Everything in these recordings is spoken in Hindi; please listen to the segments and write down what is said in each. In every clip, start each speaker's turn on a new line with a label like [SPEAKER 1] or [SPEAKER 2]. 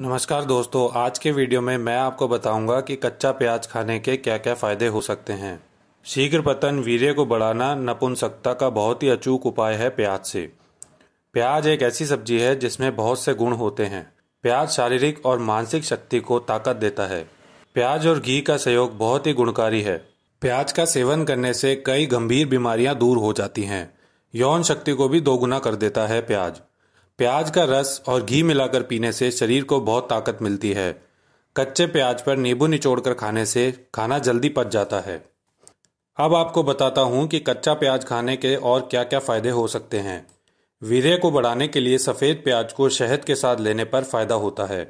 [SPEAKER 1] नमस्कार दोस्तों आज के वीडियो में मैं आपको बताऊंगा कि कच्चा प्याज खाने के क्या क्या फ़ायदे हो सकते हैं शीघ्र पतन वीर्य को बढ़ाना नपुंसकता का बहुत ही अचूक उपाय है प्याज से प्याज एक ऐसी सब्जी है जिसमें बहुत से गुण होते हैं प्याज शारीरिक और मानसिक शक्ति को ताकत देता है प्याज और घी का सहयोग बहुत ही गुणकारी है प्याज का सेवन करने से कई गंभीर बीमारियां दूर हो जाती हैं यौन शक्ति को भी दोगुना कर देता है प्याज प्याज का रस और घी मिलाकर पीने से शरीर को बहुत ताकत मिलती है कच्चे प्याज पर नींबू निचोड़कर खाने से खाना जल्दी पच जाता है अब आपको बताता हूँ कि कच्चा प्याज खाने के और क्या क्या फ़ायदे हो सकते हैं वीर्य को बढ़ाने के लिए सफ़ेद प्याज को शहद के साथ लेने पर फ़ायदा होता है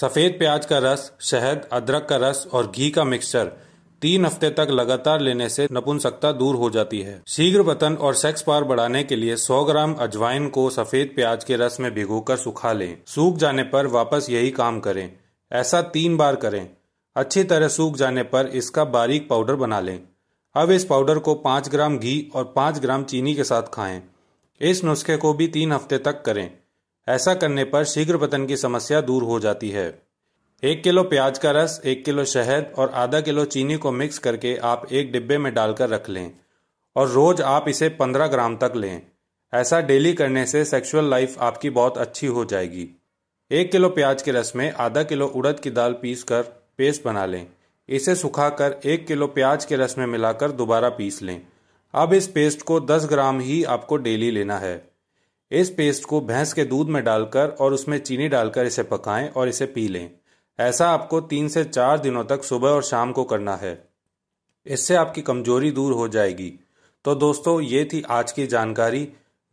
[SPEAKER 1] सफ़ेद प्याज का रस शहद अदरक का रस और घी का मिक्सचर तीन हफ्ते तक लगातार लेने से नपुंसकता दूर हो जाती है शीघ्र पतन और सेक्स पार बढ़ाने के लिए 100 ग्राम अजवाइन को सफेद प्याज के रस में भिगोकर सुखा लें सूख जाने पर वापस यही काम करें ऐसा तीन बार करें अच्छी तरह सूख जाने पर इसका बारीक पाउडर बना लें अब इस पाउडर को पाँच ग्राम घी और पाँच ग्राम चीनी के साथ खाएं इस नुस्खे को भी तीन हफ्ते तक करें ऐसा करने पर शीघ्र पतन की समस्या दूर हो जाती है एक किलो प्याज का रस एक किलो शहद और आधा किलो चीनी को मिक्स करके आप एक डिब्बे में डालकर रख लें और रोज आप इसे 15 ग्राम तक लें ऐसा डेली करने से सेक्सुअल लाइफ आपकी बहुत अच्छी हो जाएगी एक किलो प्याज के रस में आधा किलो उड़द की दाल पीस कर पेस्ट बना लें इसे सुखाकर एक किलो प्याज के रस में मिलाकर दोबारा पीस लें अब इस पेस्ट को 10 ग्राम ही आपको डेली लेना है इस पेस्ट को भैंस के दूध में डालकर और उसमें चीनी डालकर इसे पकाएं और इसे पी लें ऐसा आपको तीन से चार दिनों तक सुबह और शाम को करना है इससे आपकी कमजोरी दूर हो जाएगी तो दोस्तों ये थी आज की जानकारी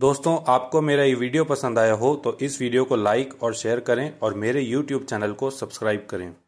[SPEAKER 1] दोस्तों आपको मेरा ये वीडियो पसंद आया हो तो इस वीडियो को लाइक और शेयर करें और मेरे यूट्यूब चैनल को सब्सक्राइब करें